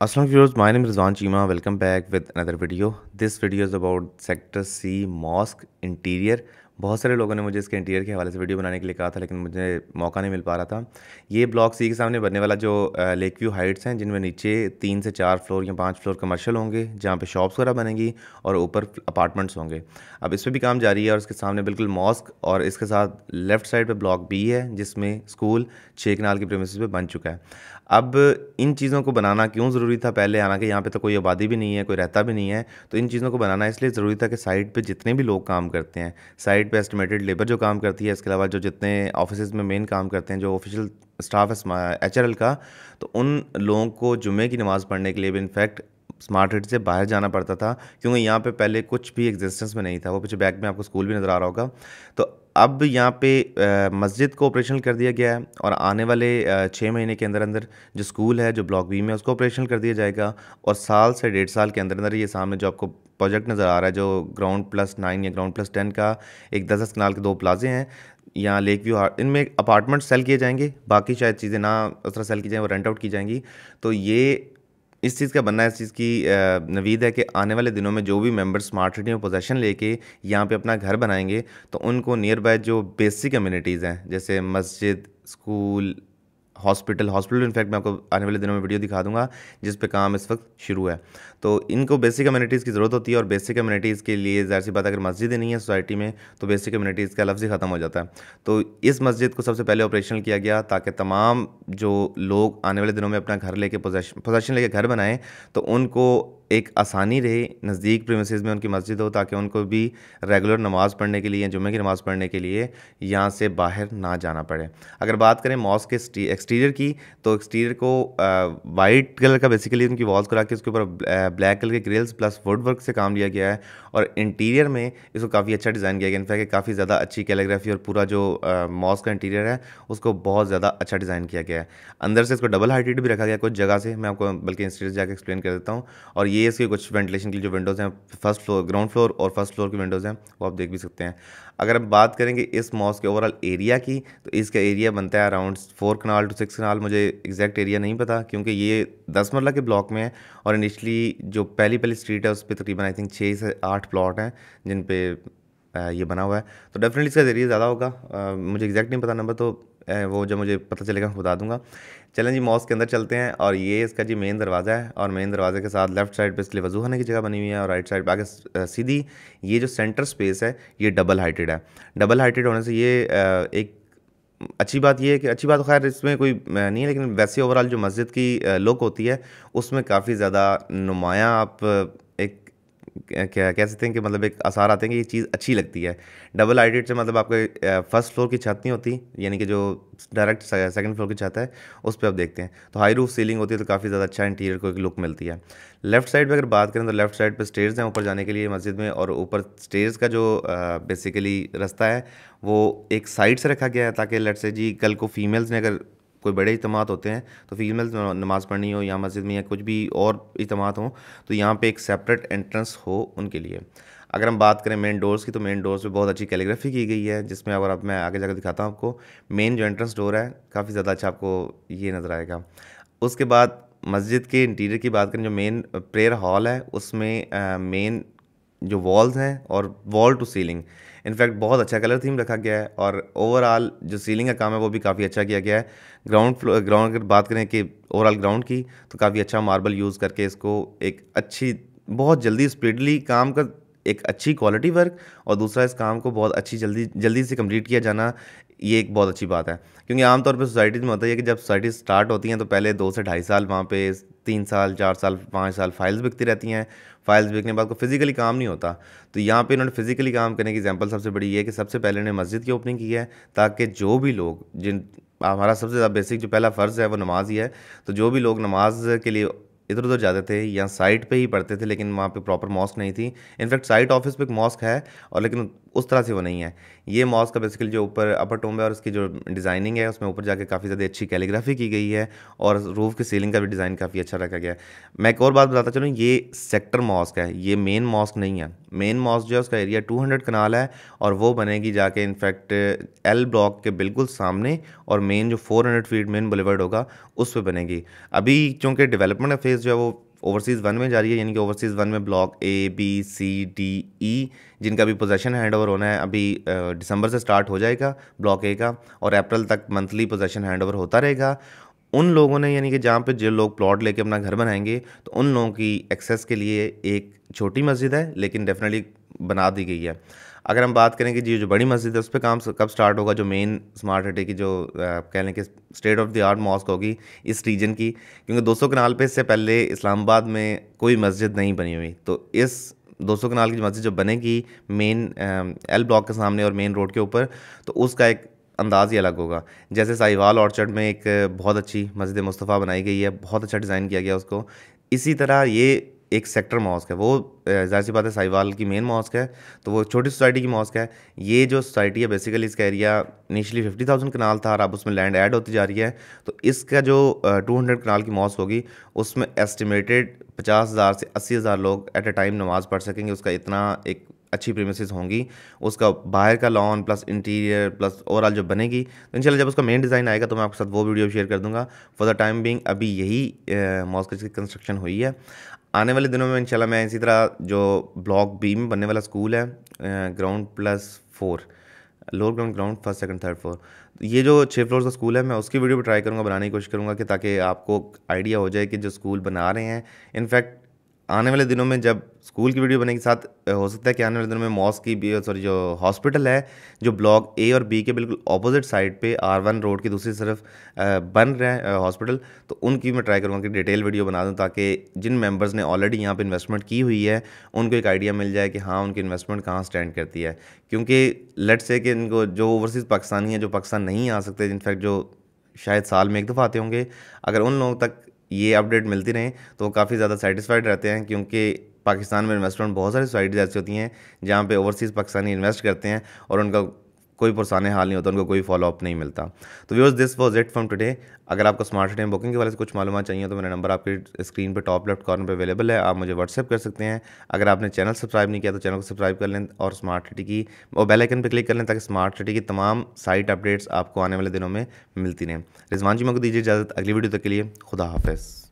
असल viewers, my name Rizwan Cheema welcome back with another video this video is about sector C mosque interior बहुत सारे लोगों ने मुझे इसके इंटीरियर के हवाले से वीडियो बनाने के लिए कहा था लेकिन मुझे मौका नहीं मिल पा रहा था ये ब्लॉक सी के सामने बनने वाला जो लेक व्यू हाइट्स हैं जिनमें नीचे तीन से चार फ्लोर या पाँच फ्लोर कमर्शियल होंगे जहाँ पे शॉप्स वगैरह बनेंगी और ऊपर अपार्टमेंट्स होंगे अब इस पर भी काम जारी है और इसके सामने बिल्कुल मॉस्क और इसके साथ लेफ्ट साइड पर ब्लॉक बी है जिसमें स्कूल छः कनाल की प्रेमिस पर बन चुका है अब इन चीज़ों को बनाना क्यों ज़रूरी था पहले हालांकि यहाँ पे तो कोई आबादी भी नहीं है कोई रहता भी नहीं है तो इन चीज़ों को बनाना इसलिए ज़रूरी था कि साइट पे जितने भी लोग काम करते हैं साइट पे एस्टिमेटेड लेबर जो काम करती है इसके अलावा जो जितने ऑफिस में मेन काम करते हैं जो ऑफिशियल स्टाफ है एच का तो उन लोगों को जुमे की नमाज़ पढ़ने के लिए भी इनफैक्ट स्मार्ट हिट से बाहर जाना पड़ता था क्योंकि यहाँ पे पहले कुछ भी एग्जिस्टेंस में नहीं था वो पीछे बैक में आपको स्कूल भी नज़र आ रहा होगा तो अब यहाँ पे मस्जिद को ऑपरेशनल कर दिया गया है और आने वाले छः महीने के अंदर अंदर जो स्कूल है जो ब्लॉक बी में उसको ऑपरेशनल कर दिया जाएगा और साल से डेढ़ साल के अंदर अंदर ये सामने जो आपको प्रोजेक्ट नज़र आ रहा है जो ग्राउंड प्लस नाइन या ग्राउंड प्लस टेन का एक दस दस कनाल के दो प्लाजे हैं यहाँ लेक व्यू इनमें अपार्टमेंट सेल किए जाएंगे बाकी शायद चीज़ें ना उस तरह सेल की जाएँ और रेंट आउट की जाएंगी तो ये इस चीज़ का बनना इस चीज़ की नवीद है कि आने वाले दिनों में जो भी मेंबर स्मार्ट सिटी में पोजेशन लेके यहाँ पे अपना घर बनाएंगे तो उनको नियर बाय जो बेसिक कम्यूनिटीज़ हैं जैसे मस्जिद स्कूल हॉस्पिटल हॉस्पिटल इनफैक्ट मैं आपको आने वाले दिनों में वीडियो दिखा दूंगा जिस पे काम इस वक्त शुरू है तो इनको बेसिक कम्युनिटीज़ की ज़रूरत होती है और बेसिक कम्युनिटीज़ के लिए ज़ाहिर सी बात अगर मस्जिदें नहीं है सोसाइटी में तो बेसिक कम्युनिटीज़ का लफ्ज़ ही ख़त्म हो जाता है तो इस मस्जिद को सबसे पहले ऑपरेशनल किया गया ताकि तमाम जो लोग आने वाले दिनों में अपना घर लेके पोजेशन पोजेशन लेके घर बनाएँ तो उनको एक आसानी रहे नज़दीक प्रेमिस में उनकी मस्जिद हो ताकि उनको भी रेगुलर नमाज़ पढ़ने के लिए जुमे की नमाज़ पढ़ने के लिए यहाँ से बाहर ना जाना पड़े अगर बात करें मॉस के एक्सटीरियर की तो एक्सटीरियर को वाइट कलर का बेसिकली उनकी वॉल्स करा के उसके ऊपर ब्लैक कलर के ग्रिल्स प्लस वुड वर्क से काम लिया गया है और इंटीरियर में इसको काफ़ी अच्छा डिज़ाइन किया गया इनफैक्ट काफ़ी ज़्यादा अच्छी कैलेग्राफी और पूरा जो मॉस का इंटीरियर है उसको बहुत ज़्यादा अच्छा डिज़ाइन किया गया है अंदर से इसको डबल हाइटेड भी रखा गया कुछ जगह से मैं आपको बल्कि इंस्टीरियर जाकर एक्सप्लेन कर देता हूँ और ये इसके कुछ वेंटिलेशन के लिए जो विंडोज़ हैं फर्स्ट फ्लोर ग्राउंड फ्लोर और फर्स्ट फ्लोर की विंडोज़ हैं वो आप देख भी सकते हैं अगर हम बात करेंगे इस मॉस के ओवरऑल एरिया की तो इसका एरिया बनता है around four kanal two six kanal मुझे एग्जैक्ट एरिया नहीं पता क्योंकि ये दस मरला के ब्लॉक में है और इनिशली जो पहली पहली स्ट्रीट है उस पर तकरीबन आई थिंक छः से आठ प्लॉट हैं जिन पर ये बना हुआ है तो डेफिनेटली इसका जरिए ज़्यादा होगा मुझे एग्जैक्ट नहीं पता नंबर तो वो जब मुझे पता चलेगा बता दूंगा चलें जी मॉस के अंदर चलते हैं और ये इसका जी मेन दरवाज़ा है और मेन दरवाजे के साथ लेफ्ट साइड पे इसलिए वजू होने की जगह बनी हुई है और राइट साइड पे आगे सीधी ये जो सेंटर स्पेस है ये डबल हाइटेड है डबल हाइटेड होने से ये एक अच्छी बात यह है कि अच्छी बात तो खैर इसमें कोई नहीं है लेकिन वैसे ओवरऑल जो मस्जिद की लुक होती है उसमें काफ़ी ज़्यादा नुमाया आप क्या कह सकते हैं कि मतलब एक आसार आते हैं कि ये चीज़ अच्छी लगती है डबल हाइडेड से मतलब आपके फर्स्ट फ्लोर की छत नहीं होती यानी कि जो डायरेक्ट सेकंड फ्लोर की छत है उस पर आप देखते हैं तो हाई रूफ सीलिंग होती है तो काफ़ी ज़्यादा अच्छा इंटीरियर को एक लुक मिलती है लेफ्ट साइड पर अगर बात करें तो लेफ्ट साइड पर स्टेज हैं ऊपर जाने के लिए मस्जिद में और ऊपर स्टेज का जो बेसिकली रास्ता है वो एक साइड से रखा गया है ताकि लेट से जी कल को फीमेल्स ने अगर कोई बड़े इतमाद होते हैं तो फीमेल तो नमाज़ पढ़नी हो या मस्जिद में या कुछ भी और इतमाद हों तो यहाँ पे एक सेपरेट एंट्रेंस हो उनके लिए अगर हम बात करें मेन डोर्स की तो मेन डोर्स पे बहुत अच्छी कैलीग्राफी की गई है जिसमें अगर अब मैं आगे जाकर दिखाता हूँ आपको मेन जो एंट्रेंस डोर है काफ़ी ज़्यादा अच्छा आपको ये नज़र आएगा उसके बाद मस्जिद के इंटीरियर की बात करें जो मेन प्रेयर हॉल है उसमें मेन जो वॉल्स हैं और वॉल टू सीलिंग इनफैक्ट बहुत अच्छा कलर थीम रखा गया है और ओवरऑल जो सीलिंग का काम है वो भी काफ़ी अच्छा किया गया है ग्राउंड फ्लोर ग्राउंड अगर बात करें कि ओवरऑल ग्राउंड की तो काफ़ी अच्छा मार्बल यूज़ करके इसको एक अच्छी बहुत जल्दी स्पीडली काम का एक अच्छी क्वालिटी वर्क और दूसरा इस काम को बहुत अच्छी जल्दी जल्दी से कंप्लीट किया जाना ये एक बहुत अच्छी बात है क्योंकि आमतौर पर सोसाइटीज़ में होता है कि जब सोसाइटी स्टार्ट होती हैं तो पहले दो से ढाई साल वहाँ पे तीन साल चार साल पाँच साल फाइल्स बिकती रहती हैं फाइल्स बिकने के बाद को फिजिकली काम नहीं होता तो यहाँ पे इन्होंने फिजिकली काम करने की एग्जांपल सबसे बड़ी ये है कि सबसे पहले इन्होंने मस्जिद की ओपनिंग की है ताकि जो भी लोग जिन हमारा सबसे ज़्यादा बेसिक जो पहला फ़र्ज़ है वो नमाज ही है तो जो भी लोग नमाज के लिए इधर उधर जाते थे या साइट पे ही पढ़ते थे लेकिन वहाँ पे प्रॉपर मॉस्क नहीं थी इनफैक्ट साइट ऑफिस पे एक मॉस्क है और लेकिन उस तरह से वो नहीं है ये मॉस का बेसिकली जो ऊपर अपर टोम है और उसकी जो डिज़ाइनिंग है उसमें ऊपर जाके काफ़ी ज़्यादा अच्छी कैलीग्राफी की गई है और रूफ की सीलिंग का भी डिज़ाइन काफ़ी अच्छा रखा गया है मैं एक और बात बताता चलूँ ये सेक्टर मॉस्क है ये मेन मॉस्क नहीं है मेन मॉस्क जो है उसका एरिया 200 कनाल है और वो बनेगी जाके इनफैक्ट एल ब्लॉक के बिल्कुल सामने और मेन जो 400 फीट मेन बुलेवर्ड होगा उस पर बनेगी अभी चूँकि डेवलपमेंट का फेज़ जो है वो ओवरसीज़ वन में जा रही है यानी कि ओवरसीज़ वन में block A B C D E जिनका भी पोजेशन हैंड ओवर होना है अभी दिसंबर से स्टार्ट हो जाएगा ब्लॉक ए का और अप्रैल तक मंथली पोजेशन हैंड ओवर होता रहेगा उन लोगों ने यानी कि जहाँ पे जो लोग प्लॉट लेके अपना घर बनाएंगे तो उन लोगों की एक्सेस के लिए एक छोटी मस्जिद है लेकिन डेफिनेटली बना दी गई है अगर हम बात करें कि जी जो बड़ी मस्जिद है उस पर काम कब स्टार्ट होगा जो मेन स्मार्ट सिटी की जो कह लें कि state of the art mosque होगी इस रीजन की क्योंकि 200 कनाल पर इससे पहले इस्लामाबाद में कोई मस्जिद नहीं बनी हुई तो इस 200 कनाल की मस्जिद जो बनेगी मेन एल ब्लॉक के सामने और मेन रोड के ऊपर तो उसका एक अंदाज़ ही अलग होगा जैसे साहिवाल ऑर्चर्ड में एक बहुत अच्छी मस्जिद मुस्तफ़ा बनाई गई है बहुत अच्छा डिज़ाइन किया गया उसको इसी तरह ये एक सेक्टर मॉस्क है वो जाहिर सी बात है साहिवाल की मेन मॉस्क है तो वो छोटी सोसाइटी की मॉस्क है ये जो सोसाइटी है बेसिकली इसका area initially fifty thousand kanal था और अब उसमें लैंड ऐड होती जा रही है तो इसका जो टू हंड्रेड कनाल की मॉस्क होगी उसमें एस्टिमेटेड पचास हज़ार से अस्सी हज़ार लोग एट अ टाइम नमाज़ पढ़ सकेंगे उसका इतना एक अच्छी प्रेमिसेस होंगी उसका बाहर का lawn plus interior plus overall जो बनेगी तो इन जब उसका मेन डिज़ाइन आएगा तो मैं आपके साथ वो वीडियो शेयर कर दूंगा फॉर द टाइम बिंग अभी यही मॉस्कज की कंस्ट्रक्शन हुई है आने वाले दिनों में इंशाल्लाह मैं इसी तरह जो ब्लॉक बी में बनने वाला स्कूल है ground plus four lower ground ground first second third floor ये जो छः फ्लोर का स्कूल है मैं उसकी वीडियो भी ट्राई करूँगा बनाने की कोशिश करूँगा कि ताकि आपको आइडिया हो जाए कि जो स्कूल बना रहे हैं इनफैक्ट आने वाले दिनों में जब स्कूल की वीडियो के साथ हो सकता है कि आने वाले दिनों में मॉस की भी सॉरी जो हॉस्पिटल है जो ब्लॉक ए और बी के बिल्कुल ऑपोजिट साइड पे आर वन रोड की दूसरी तरफ बन रहे हैं हॉस्पिटल तो उनकी मैं ट्राई करूँगा कि डिटेल वीडियो बना दूँ ताकि जिन मेम्बर्स ने ऑलरेडी यहाँ पर इन्वेस्टमेंट की हुई है उनको एक आइडिया मिल जाए कि हाँ उनकी इन्वेस्टमेंट कहाँ स्टैंड करती है क्योंकि लट से कि इनको जो ओवरसीज़ पाकिस्तानी है जो पाकिस्तान नहीं आ सकते इनफैक्ट जो शायद साल में एक दफ़ा आते होंगे अगर उन लोगों तक ये अपडेट मिलती रहें तो काफ़ी ज़्यादा सेटिस्फाइड रहते हैं क्योंकि पाकिस्तान में इन्वेस्टमेंट बहुत सारी साइट्स ऐसी होती हैं जहाँ पे ओवरसीज़ पाकिस्तानी इन्वेस्ट करते हैं और उनका कोई परेशान हाल नहीं होता उनको कोई फॉलोअप नहीं मिलता तो views this was it from today अगर आपको स्मार्ट टाइम बुकिंग के वाले से कुछ मालूम चाहिए तो मेरा नंबर आपके स्क्रीन पर टॉप लेफ्ट कॉर्नर पर अवेलेबल है आप मुझे व्हाट्सअप कर सकते हैं अगर आपने चैनल सब्सक्राइब नहीं किया तो चैनल को सब्सक्राइब कर लें और स्मार्ट सिटी की और बेलाइकन पर क्लिक कर लें ताकि स्मार्ट सिटी की तमाम साइट अपडेट्स आपको आने वाले दिनों में मिलती रहें रिजवान जी मेरे को दीजिए इजाज़त अगली वीडियो तक के लिए खुदा हाफिज़